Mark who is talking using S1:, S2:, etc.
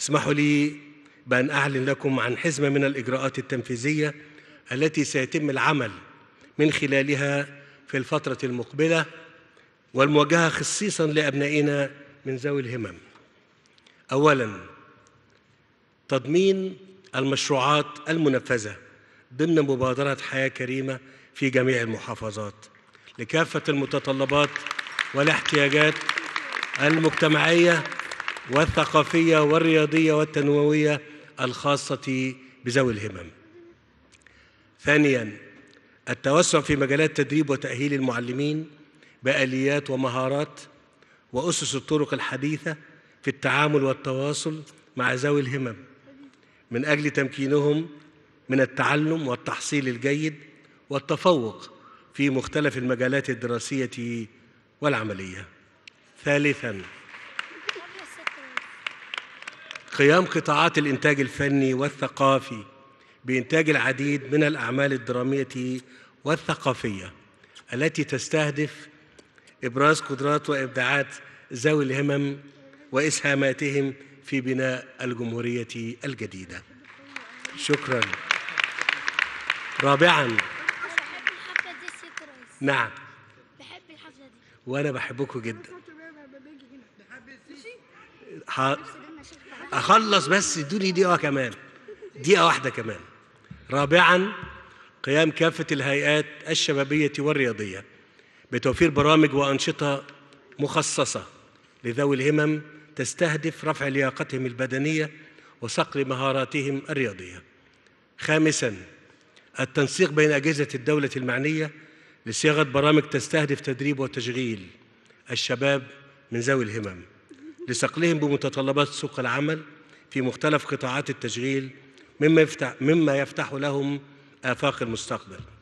S1: اسمحوا لي بأن أعلن لكم عن حزمة من الإجراءات التنفيذية التي سيتم العمل من خلالها في الفترة المقبلة والموجهة خصيصا لأبنائنا من ذوي الهمم. أولا تضمين المشروعات المنفذة ضمن مبادرة حياة كريمة في جميع المحافظات لكافة المتطلبات والاحتياجات المجتمعية والثقافية والرياضية والتنموية الخاصة بذوي الهمم. ثانياً التوسع في مجالات تدريب وتأهيل المعلمين بآليات ومهارات وأسس الطرق الحديثة في التعامل والتواصل مع ذوي الهمم من أجل تمكينهم من التعلم والتحصيل الجيد والتفوق في مختلف المجالات الدراسية والعملية. ثالثاً قيام قطاعات الإنتاج الفني والثقافي بإنتاج العديد من الأعمال الدرامية والثقافية التي تستهدف إبراز قدرات وإبداعات ذوي الهمم وإسهاماتهم في بناء الجمهورية الجديدة شكرا رابعا نعم بحب الحفلة دي وأنا بحبكم جدا حاضر اخلص بس ادوني دقيقه كمان دقيقه واحده كمان رابعا قيام كافه الهيئات الشبابيه والرياضيه بتوفير برامج وانشطه مخصصه لذوي الهمم تستهدف رفع لياقتهم البدنيه وصقل مهاراتهم الرياضيه خامسا التنسيق بين اجهزه الدوله المعنيه لصياغه برامج تستهدف تدريب وتشغيل الشباب من ذوي الهمم لصقلهم بمتطلبات سوق العمل في مختلف قطاعات التشغيل مما يفتح, مما يفتح لهم آفاق المستقبل